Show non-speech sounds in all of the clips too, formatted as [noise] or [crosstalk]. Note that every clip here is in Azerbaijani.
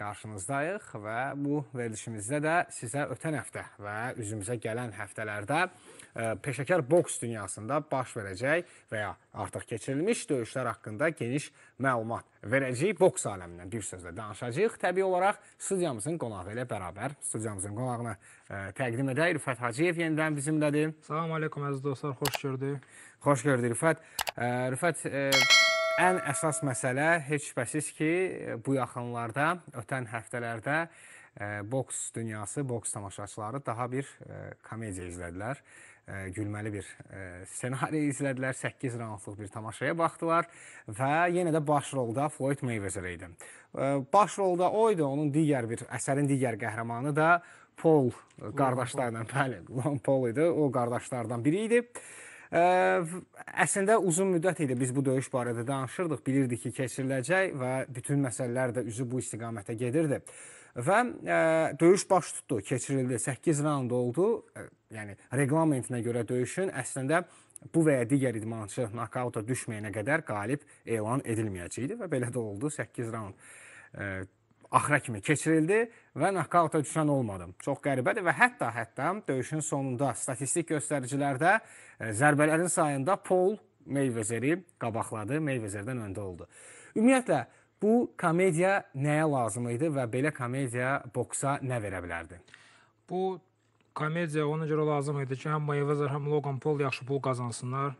qarşınızdayıq və bu verilişimizdə də sizə ötən həftə və üzümüzə gələn həftələrdə e, peşəkar boks dünyasında baş verəcək və ya artıq keçirilmiş döyüşlər haqqında geniş məlumat verəcəyik. Boks aləmindən bir sözlə danışacağıq. Təbii olaraq studiyamızın qonağı ilə bərabər studiyamızın qonağını ə, e, təqdim edək. Rüfət Hacıyev yenidən bizimlədir. Salam aleykum əziz dostlar, xoş gördük. Xoş gördük Rüfət. Ə, e, Rüfət ə Ən əsas məsələ heç şübhəsiz ki, bu yaxınlarda, ötən həftələrdə e, boks dünyası, boks tamaşaçıları daha bir e, komediya izlədilər. E, gülməli bir ssenari izlədilər, 8 raundluq bir tamaşaya baxdılar və yenə də baş rolda Floyd Mayweather idi. Baş rolda o idi, onun digər bir əsərin digər qəhrəmanı da Paul qardaşlarla, bəli, [laughs] Logan Paul idi, o qardaşlardan biri idi. Əslində uzun müddət idi biz bu döyüş barədə danışırdıq, bilirdik ki, keçiriləcək və bütün məsələlər də üzü bu istiqamətə gedirdi. Və ə, döyüş baş tutdu, keçirildi. 8 raund oldu. Yəni reqlamentinə görə döyüşün əslində bu və ya digər idmançı nakauta düşməyənə qədər qalib elan edilməyəcəkdi və belə də oldu. 8 raund ə, axıra kimi keçirildi və nakauta düşən olmadım. Çox qəribədir və hətta-hətta döyüşün sonunda statistik göstəricilərdə e, zərbələrin sayında Paul Meyvezeri qabaqladı, Meyvezerdən öndə oldu. Ümumiyyətlə bu komediya nəyə lazım idi və belə komediya boksa nə verə bilərdi? Bu komediya ona görə lazım idi ki, həm Meyvezer, həm Logan Paul yaxşı pul qazansınlar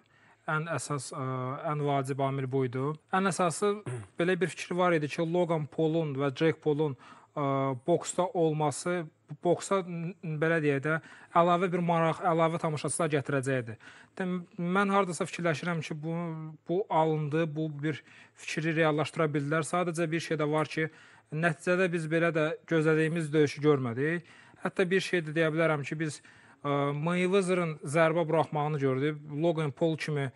ən əsas ə, ən e, vacib amil bu idi. Ən əsası [clears throat] belə bir fikir var idi ki, Logan Paulun və Jack Paulun ə, e, boksda olması boksa belə deyə də əlavə bir maraq, əlavə tamaşaçılar gətirəcəkdi. Mən hardasa fikirləşirəm ki, bu bu alındı, bu bir fikri reallaşdıra bildilər. Sadəcə bir şey də var ki, nəticədə biz belə də gözlədiyimiz döyüşü görmədik. Hətta bir şey də deyə bilərəm ki, biz e, Mayweather-ın zərbə buraxmağını gördük. Logan Paul kimi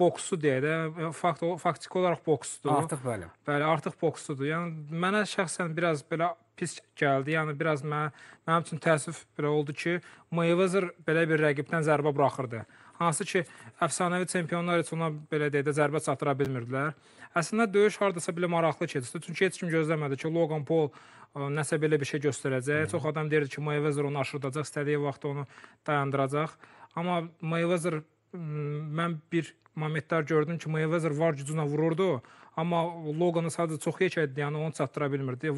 boksçu deyə də e, fakt faktiki olaraq boksçudur. Artıq bəli. Bəli, artıq boksçudur. Yəni mənə şəxsən biraz belə pis gəldi. Yəni biraz mən mənim üçün təəssüf belə oldu ki, Mayweather belə bir rəqibdən zərbə buraxırdı. Hansı ki, əfsanəvi çempionlar heç ona belə deyə də zərbə çatıra bilmirdilər. Əslində döyüş hardasa belə maraqlı keçdi. Çünki heç kim gözləmədi ki, Logan Paul ə, e, nəsə belə bir şey göstərəcək. Çox adam deyirdi ki, Mayweather onu aşırdacaq, istədiyi vaxt onu dayandıracaq. Amma Mayweather mən bir momentlər gördüm ki, Mayweather var gücünə vururdu, amma Loganı sadəcə çox yekədi, yəni onu çatdıra bilmirdi.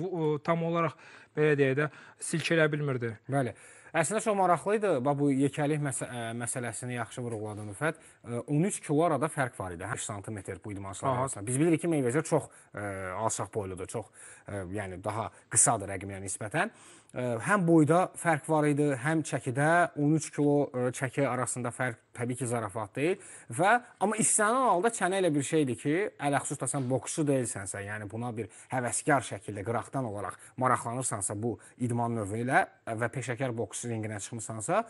Tam olaraq belə deyə də silkələyə bilmirdi. Bəli. Əslində çox maraqlı idi. Bax bu yekəlik məsə məsələsini yaxşı vurğuladın Rüfət. 13 kilo arada fərq var idi 8 sm bu idmançılar arasında. Biz bilirik ki, Meyvezer çox ə, alçaq boyludur, çox ə, yəni daha qısadır rəqibinə nisbətən. Həm boyda fərq var idi, həm çəkidə 13 kilo çəki arasında fərq təbii ki, zarafat deyil və amma istənilən halda çənə elə bir şeydir ki, ələxüsus da sən boksçu deyilsənsə, yəni buna bir həvəskar şəkildə qıraqdan olaraq maraqlanırsansa bu idman növü ilə və peşəkar boks rinqinə çıxmısansa,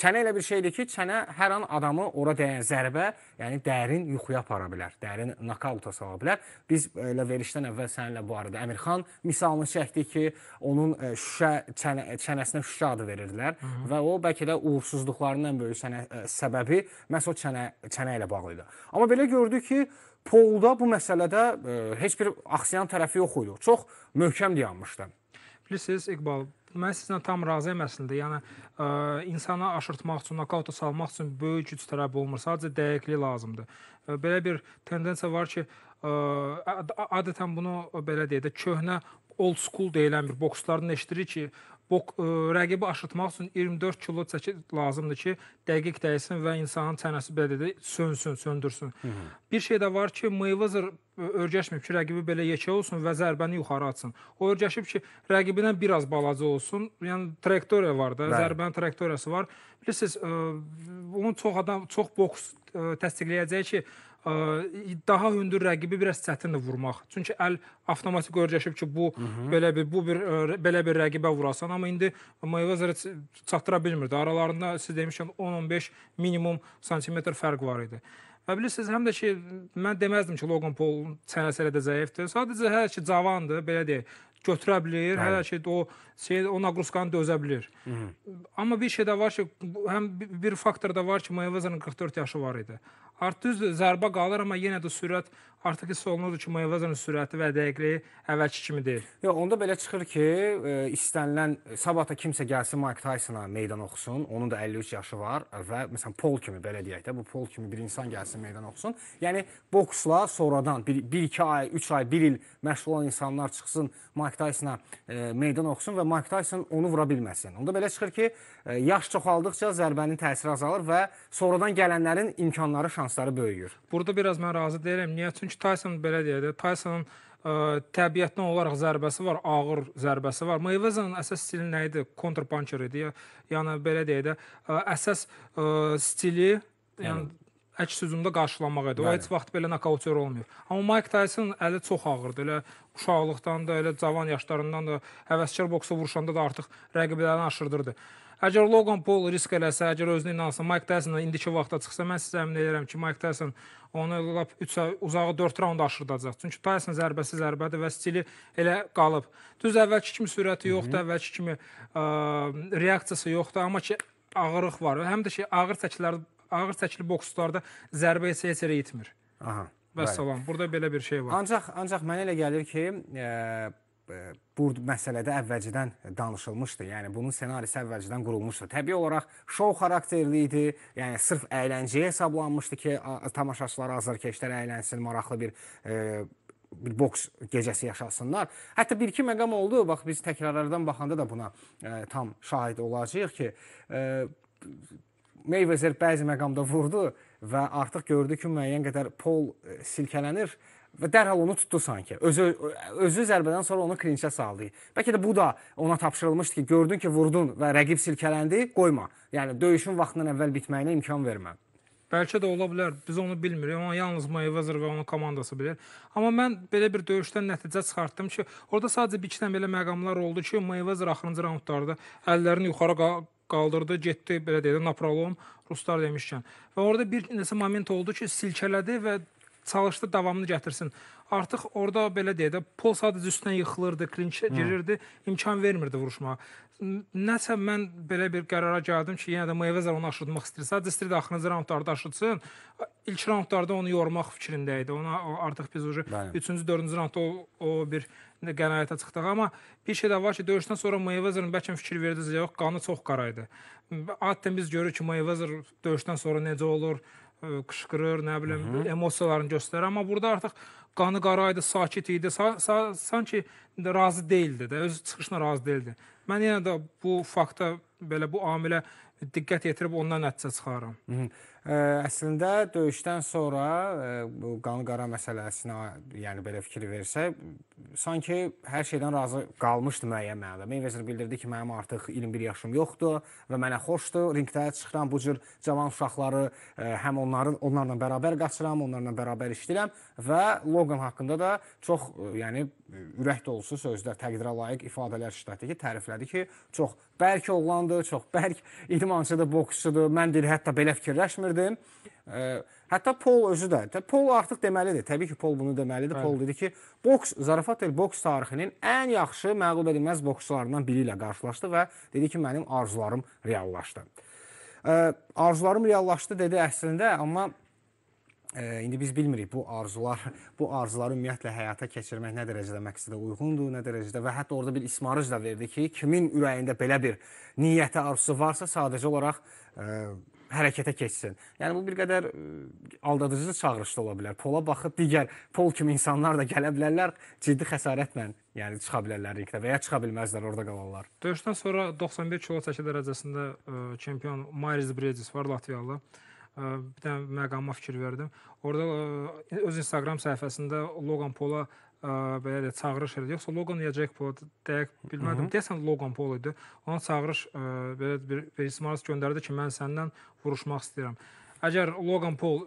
çənə elə bir şeydir ki, çənə hər an adamı ora dəyən zərbə, yəni dərin yuxuya apara bilər, dərin nokauta sala bilər. Biz elə verişdən əvvəl səninlə bu arada Əmirxan misalını çəkdik ki, onun e, şüşə çənə, çənəsinə şüşə adı verirdilər Hı -hı. və o bəlkə də uğursuzluqlarından böyük sənə, e, səbəbi məhz o çənə çənə ilə bağlı idi. Amma belə gördük ki, polda bu məsələdə e, heç bir axsayan tərəfi yox idi. Çox möhkəm dayanmışdı. Bilirsiniz, İqbal, Mən sizinlə tam razıyam əslində. Yəni ə, e, insana aşırtmaq üçün, nokauta salmaq üçün böyük güc tələb olmur. Sadəcə dəqiqlik lazımdır. Ə, e, belə bir tendensiya var ki, ə, e, ad adətən bunu belə deyə də köhnə old school deyilən bir bokslardan eşidirik ki, bok, ə, e, rəqibi aşıtmaq üçün 24 kilo çəki lazımdır ki, dəqiq dəysin və insanın çənəsi belə dedi, sönsün, söndürsün. Hı -hı. Bir şey də var ki, Mayweather e, örgəşməyib ki, rəqibi belə yekə olsun və zərbəni yuxarı atsın. O örgəşib ki, rəqibindən biraz balaca olsun. Yəni traktoriya var da, Bəli. zərbənin traktoriyası var. Bilirsiniz, ə, e, bunu çox adam, çox boks ə, təsdiqləyəcək ki, daha hündür rəqibi biraz çətindir vurmaq. Çünki əl avtomatik öyrəşib ki, bu Hı -hı. belə bir bu bir belə bir rəqibə vurasan, amma indi Mayvezerə çatdıra bilmirdi. Aralarında siz demişəm 10-15 minimum santimetr fərq var idi. Və bilirsiniz, həm də ki mən deməzdim ki, Logan Paul çənəsi elə də zəifdir. Sadəcə hələ ki cavandır, belə deyək götürə bilər, hələ ki o şey o nagruskanı dözə bilər. Hı -hı. Amma bir şey də var ki, həm bir faktor da var ki, Mayvezer'in 44 yaşı var idi. Artı zərbə qalır, amma yenə də sürət artıq hiss olunurdu ki, Meyvazın sürəti və dəqiqliyi əvvəlki kimi deyil. Yox, onda belə çıxır ki, e, istənilən e, sabata kimsə gəlsin Mike Tyson-a meydan oxusun. Onun da 53 yaşı var və məsələn Pol kimi belə deyək də, bu Pol kimi bir insan gəlsin meydan oxusun. Yəni boksla sonradan 1-2 ay, 3 ay, 1 il məşğul olan insanlar çıxsın Mike Tyson-a e, meydan oxusun və Mike Tyson onu vura bilməsin. Onda belə çıxır ki, e, yaş çoxaldıkca zərbənin təsiri azalır və sonradan gələnlərin imkanları, şansları böyüyür. Burada biraz mən razı deyiləm. Niyə? Çünki Çünki Tyson belə deyə də Tysonın ə, e, təbiətinə olaraq zərbəsi var, ağır zərbəsi var. Mayweather-ın əsas stili nə idi? Counterpuncher idi. Yəni belə deyə də ə, e, əsas ə, e, stili yəni əks hücumda qarşılamaq idi. O Bəli. heç vaxt belə nokautçör olmuyor. Amma Mike Tyson əli çox ağırdır. Elə uşaqlıqdan da, elə cavan yaşlarından da həvəskar boksa vuruşanda da artıq rəqiblərini aşırdırdı. Əgər Logan Paul risk eləsə, əgər özünə inansa, Mike Tyson indiki vaxtda çıxsa, mən sizə əmin edirəm ki, Mike Tyson onu lap 3 uzağı 4 raunda aşırdacaq. Çünki Tyson zərbəsi zərbədir və stili elə qalıb. Düz əvvəlki kimi sürəti yoxdur, əvvəlki kimi ə, reaksiyası yoxdur, amma ki ağırlıq var. Həm də ki ağır təklər ağır təkli boksçularda zərbə heç yerə itmir. Aha. Vəssalam. Burada belə bir şey var. Ancaq ancaq mənə elə gəlir ki, ə E, bu məsələdə əvvəlcədən danışılmışdı. Yəni bunun ssenarisi əvvəlcədən qurulmuşdu. Təbii olaraq şou xarakterli idi. Yəni sırf əyləncəyə hesablanmışdı ki, tamaşaçılar, azarkeşlər əylənsin, maraqlı bir e, bir boks gecəsi yaşasınlar. Hətta bir-iki məqam oldu. Bax biz təkrarlardan baxanda da buna e, tam şahid olacağıq ki, e, Meyvezer bəzi məqamda vurdu və artıq gördü ki, müəyyən qədər pol e, silkələnir. E, və dərhal onu tutdu sanki. Özü özü zərbədən sonra onu klinçə saldı. Bəlkə də bu da ona tapşırılmışdı ki, gördün ki, vurdun və rəqib silkələndi, qoyma. Yəni döyüşün vaxtından əvvəl bitməyinə imkan vermə. Bəlkə də ola bilər. Biz onu bilmirik. Amma yalnız Mayweather və onun komandası bilir. Amma mən belə bir döyüşdən nəticə çıxartdım ki, orada sadəcə bir iki dənə belə məqamlar oldu ki, Mayweather axırıncı raundlarda əllərini yuxarı qaldırdı, getdi belə deyək də naprolom ruslar demişkən. Və orada bir nəsə moment oldu ki, silkələdi və çalışdı davamını gətirsin. Artıq orada belə deyə də pol sadəcə üstünə yıxılırdı, klinçə girirdi, imkan vermirdi vuruşmağa. Nəsə mən belə bir qərara gəldim ki, yenə də Meyvezər onu aşırtmaq istəyir. Sadəcə istəyirdi axırıncı raundlarda aşırtsın. İlk raundlarda onu yormaq fikrində idi. Ona artıq biz ucu 3-cü, 4-cü raundda o, o bir qənaətə çıxdıq. Amma bir şey də var ki, döyüşdən sonra Meyvezerin bəlkə fikir verdiniz yox, qanı çox qara idi. Adətən biz görürük ki, Meyvezer döyüşdən sonra necə olur? qışqırır, nə bilim, Hı -hı. emosiyalarını göstərir, amma burada artıq qanı qara idi, sakit idi, sa sa sanki razı değildi də, öz çıxışına razı değildi. Mən yenə də bu fakta belə bu amilə diqqət yetirib ondan nəticə çıxarıram. Hı -hı. Əslində döyüşdən sonra bu qanı-qara məsələsinə, yəni belə fikir versə, sanki hər şeydən razı qalmışdı müəyyən mənada. Meyvəzər bildirdi ki, mənim artıq 21 yaşım yoxdur və mənə xoşdur. Ringdə çıxıram, bu cür cavan uşaqları həm onların onlarla bərabər qaçıram, onlarla bərabər işləyirəm və Logan haqqında da çox, yəni ürək dolusu sözlər, təqdirə layiq ifadələr işlətdi ki, təriflədi ki, çox bərk oğlandır, çox bərk idmançıdır, boksçudur. Mən deyir, hətta belə fikirləşmirdim edim. Ə, hətta Pol özü də, Pol artıq deməlidir. Təbii ki, Pol bunu deməlidir. Hə. Pol dedi ki, boks Zarafatel boks tarixinin ən yaxşı məğlub edilməz boksçularından biri ilə qarşılaşdı və dedi ki, mənim arzularım reallaşdı. Ə, arzularım reallaşdı dedi əslində, amma Ə, indi biz bilmirik bu arzular, [laughs] bu arzuları ümumiyyətlə həyata keçirmək nə dərəcədə məqsədə uyğundur, nə dərəcədə və hətta orada bir ismarış da verdi ki, kimin ürəyində belə bir niyyətə arzusu varsa, sadəcə olaraq ə, hərəkətə keçsin. Yəni bu bir qədər e, aldadıcı çağırış da ola bilər. Pola baxıb digər pol kimi insanlar da gələ bilərlər, ciddi xəsarətlə yəni çıxa bilərlər ringdə və ya çıxa bilməzlər, orada qalarlar. Döyüşdən sonra 91 kilo çəki dərəcəsində e, çempion Maris Brezis var Latviyalı e, bir dənə məqama fikir verdim. Orda öz Instagram səhifəsində Logan Paula belə də çağırış edir. Yoxsa Logan ya Jack Paul dəqiq bilmədim. Hı -hı. Deyəsən Logan Paul idi. Ona çağırış ə, belə bir Verismaris göndərdi ki, mən səndən vuruşmaq istəyirəm. Əgər Logan Paul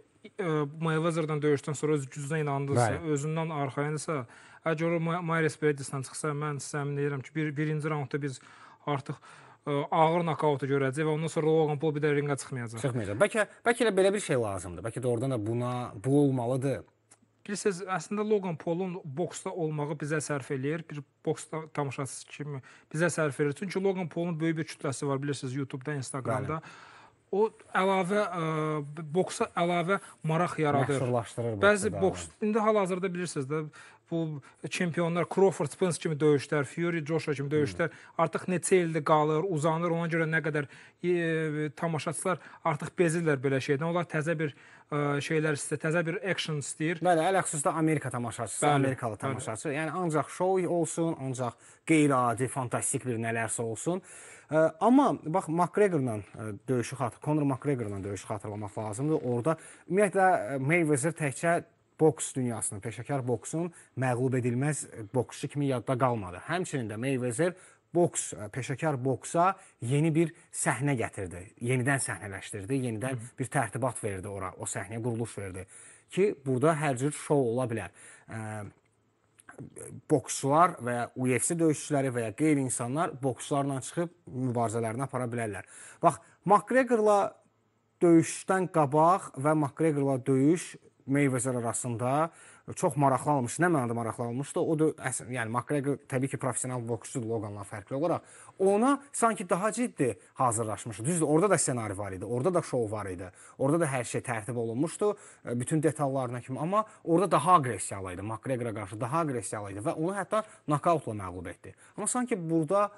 Mayweather-dan döyüşdən sonra öz gücünə inandısa, Bəli. özündən arxayınsa, əgər o Mayres Brady-dən çıxsa, mən sizə əmin deyirəm ki, bir, birinci raundda biz artıq ə, ağır nakautu görəcək və ondan sonra Logan Paul bir də rinqə çıxmayacaq. Çıxmayacaq. Bəlkə bəlkə elə belə bir şey lazımdır. Bəlkə də oradan da buna bu olmalıdır. Bilirsiniz, əslində Logan Paulun boksda olmağı bizə sərf eləyir. Bir boksda tamaşaçısı kimi bizə sərf eləyir. Çünki Logan Paulun böyük bir kütləsi var, bilirsiniz, YouTube-da, Instagram-da. Bəli o əlavə ə, e, boksa əlavə maraq yaradır. Bəzi boks indi hal-hazırda bilirsiniz də bu çempionlar Crawford Spence kimi döyüşlər, Fury Joshua kimi döyüşlər artıq neçə ildir qalır, uzanır. Ona görə nə qədər e, tamaşaçılar artıq bezirlər belə şeydən. Onlar təzə bir ə, e, şeylər istəyir, təzə bir action istəyir. Bəli, hələ xüsusilə Amerika tamaşaçısı, bəli, Amerikalı tamaşaçı. Bəli. Yəni ancaq şou olsun, ancaq qeyri-adi, fantastik bir nələrsə olsun. Ə, e, amma bax McGregorla e, döyüşü xatır, Conor McGregorla döyüşü xatırlamaq lazımdır. Orda ümumiyyətlə Mayweather təkcə boks dünyasının, peşəkar boksun məğlub edilməz boksçu kimi yadda qalmadı. Həmçinin də Mayweather boks, e, peşəkar boksa yeni bir səhnə gətirdi. Yenidən səhnələşdirdi, yenidən Hı. bir tərtibat verdi ora, o səhnəyə quruluş verdi ki, burada hər cür şou ola bilər. E, boksçular və ya UFC döyüşçüləri və ya qeyri insanlar boksçularla çıxıb mübarizələrini apara bilərlər. Bax, McGregorla döyüşdən qabaq və McGregorla döyüş Meyvezər arasında çox maraqlı almış. Nə mənada maraqlı almışdı? O da əslində, yəni McGregor təbii ki, professional boksçudur Logandan fərqli olaraq. Ona sanki daha ciddi hazırlaşmışdı. Düzdür, orada da ssenari var idi, orada da şou var idi. Orada da hər şey tərtib olunmuşdu, e, bütün detallarına kimi, amma orada daha aqressiyalı idi. McGregora qarşı daha aqressiyalı idi və onu hətta nokautla məğlub etdi. Amma sanki burada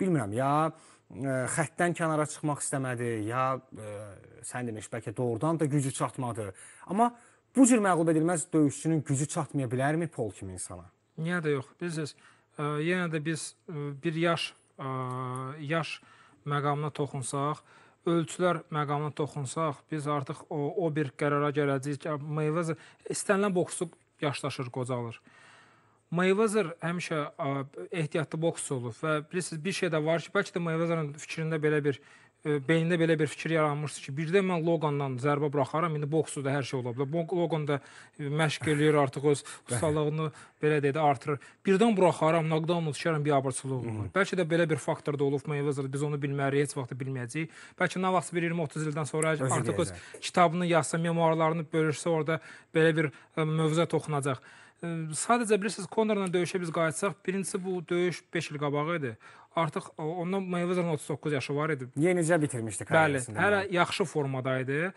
bilmirəm ya e, xəttdən kənara çıxmaq istəmədi, ya ə, e, sən demiş bəlkə doğrudan da gücü çatmadı. Amma Bu cür məğlub edilməz döyüşçünün gücü çatmaya bilərmi Pol kimi insana? Niyə də yox. Bilirsiniz, e, yenə də biz e, bir yaş e, yaş məqamına toxunsaq, ölçülər məqamına toxunsaq, biz artıq o, o bir qərara gələcəyik. Meyvəz istənilən boksçu yaşlaşır, qocalır. Meyvəzər həmişə ehtiyatlı boksçu olub və bilirsiniz bir şey də var ki, bəlkə də Meyvəzərin fikrində belə bir ə, E, beynində belə bir fikir yaranmışdı ki, birdə mən Loqandan zərbə buraxaram, indi boksda hər şey ola bilər. Loqan da e, məşq eləyir artıq öz [laughs] ustalığını belə dedi artırır. Birdən buraxaram, knockdown düşərəm, biabırçılıq olur. Bəlkə də belə bir faktor da olub Mayweather, biz onu bilmərik, heç vaxt da bilməyəcəyik. Bəlkə nə vaxt bir 20-30 ildən sonra Özü artıq deyəcək. öz kitabını yazsa, memuarlarını bölüşsə orada belə bir e, mövzuya toxunacaq. Sadəcə bilirsiniz, Conorla döyüşə biz qayıtsaq, birincisi bu döyüş 5 il qabağı idi artıq ondan Meyvezan 39 yaşı var idi. Yenicə bitirmişdi karyerasını. Bəli, hələ yəni. yaxşı formada idi.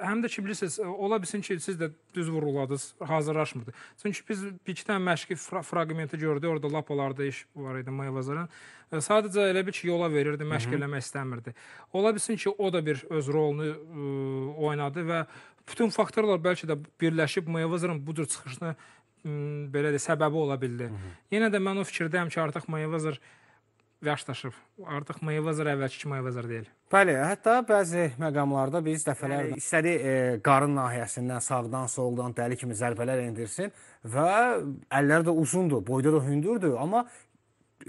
Həm də ki bilirsiniz, ola bilsin ki siz də düz vuruladınız, hazırlaşmırdı. Çünki biz bir-iki dənə məşqi fraqmenti gördük, orada lapalarda iş var idi Meyvezarın. Sadəcə elə bir ki yola verirdi, məşq eləmək istəmirdi. Ola bilsin ki o da bir öz rolunu ə, oynadı və bütün faktorlar bəlkə də birləşib Meyvezarın bu cür çıxışını belə də səbəbi ola bildi. Hı -hı. Yenə də mən o fikirdəyəm ki, artıq Mayvazır yaşlaşıb. Artıq Mayvazır əvvəlki kimi Mayvazır deyil. Bəli, hətta bəzi məqamlarda biz dəfələrlə istədi e, qarın nahiyəsindən sağdan, soldan dəli kimi zərbələr endirsin və əlləri də uzundur, boyda da hündürdür, amma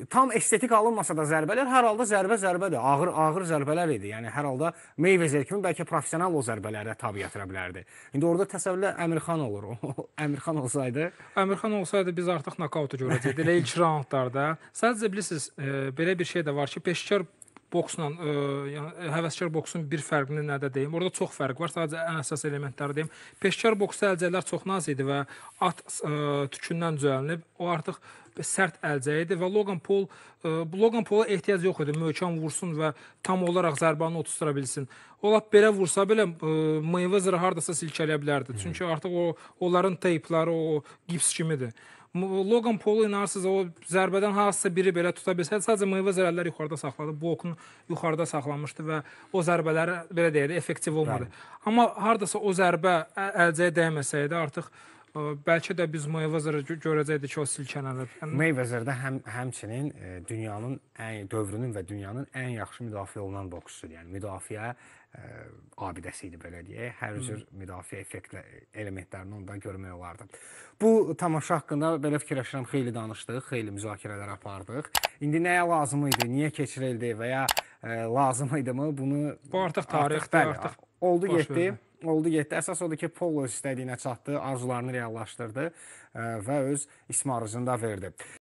tam estetik alınmasa da zərbələr hər halda zərbə zərbədir. Ağır ağır zərbələr idi. Yəni hər halda Meyvezer kimi bəlkə professional o zərbələrə tab gətirə bilərdi. İndi orada təsəvvürlə Əmirxan olur. [laughs] Əmirxan olsaydı, Əmirxan olsaydı biz artıq nokautu görəcəkdik. Elə ilk raundlarda. Sadəcə bilirsiniz, e, belə bir şey də var ki, peşkar boksla, ə, e, yəni həvəskar boksun bir fərqini nədə deyim? Orada çox fərq var. Sadəcə ən əsas elementləri deyim. Peşkar boksda əlcəklər çox naz idi və at ə, e, tükündən düzəlinib. O artıq sərt əlcəyi idi və Logan Paul ə, e, Logan Paula ehtiyac yox idi. Möhkəm vursun və tam olaraq zərbanı otuzdura bilsin. O lap belə vursa belə Mayweather hardasa silkələyə bilərdi. Çünki artıq o onların teypləri o gips kimidir. Logan Paul inarsız o zərbədən hansısa biri belə tuta bilsəydi, sadəcə meyvə zərərlər yuxarıda saxladı, blokun yuxarıda saxlamışdı və o zərbələr belə deyək də effektiv olmadı. Bəli. Amma hardasa o zərbə əlcəyə dəyməsəydi artıq bəlkə də biz Meyvezerə görəcəkdik ki, o silkələnir. Yəni Meyvezerdə həm həmçinin e, dünyanın ən dövrünün və dünyanın ən yaxşı müdafiə olunan boksçusudur. Yəni müdafiə ə, e, abidəsi idi belə deyək. Hər cür müdafiə effektlə e, elementlərini ondan görmək olardı. Bu tamaşa haqqında belə fikirləşirəm, xeyli danışdıq, xeyli müzakirələr apardıq. İndi nəyə lazım idi, niyə keçirildi və ya ə, lazım idimi? Bunu Bu artıq tarixdir, artıq, bəli, artıq oldu getdi. Verdi oldu getdi. Əsas odur ki, Polo öz istədiyinə çatdı, arzularını reallaşdırdı e, və öz ismarıcını da verdi.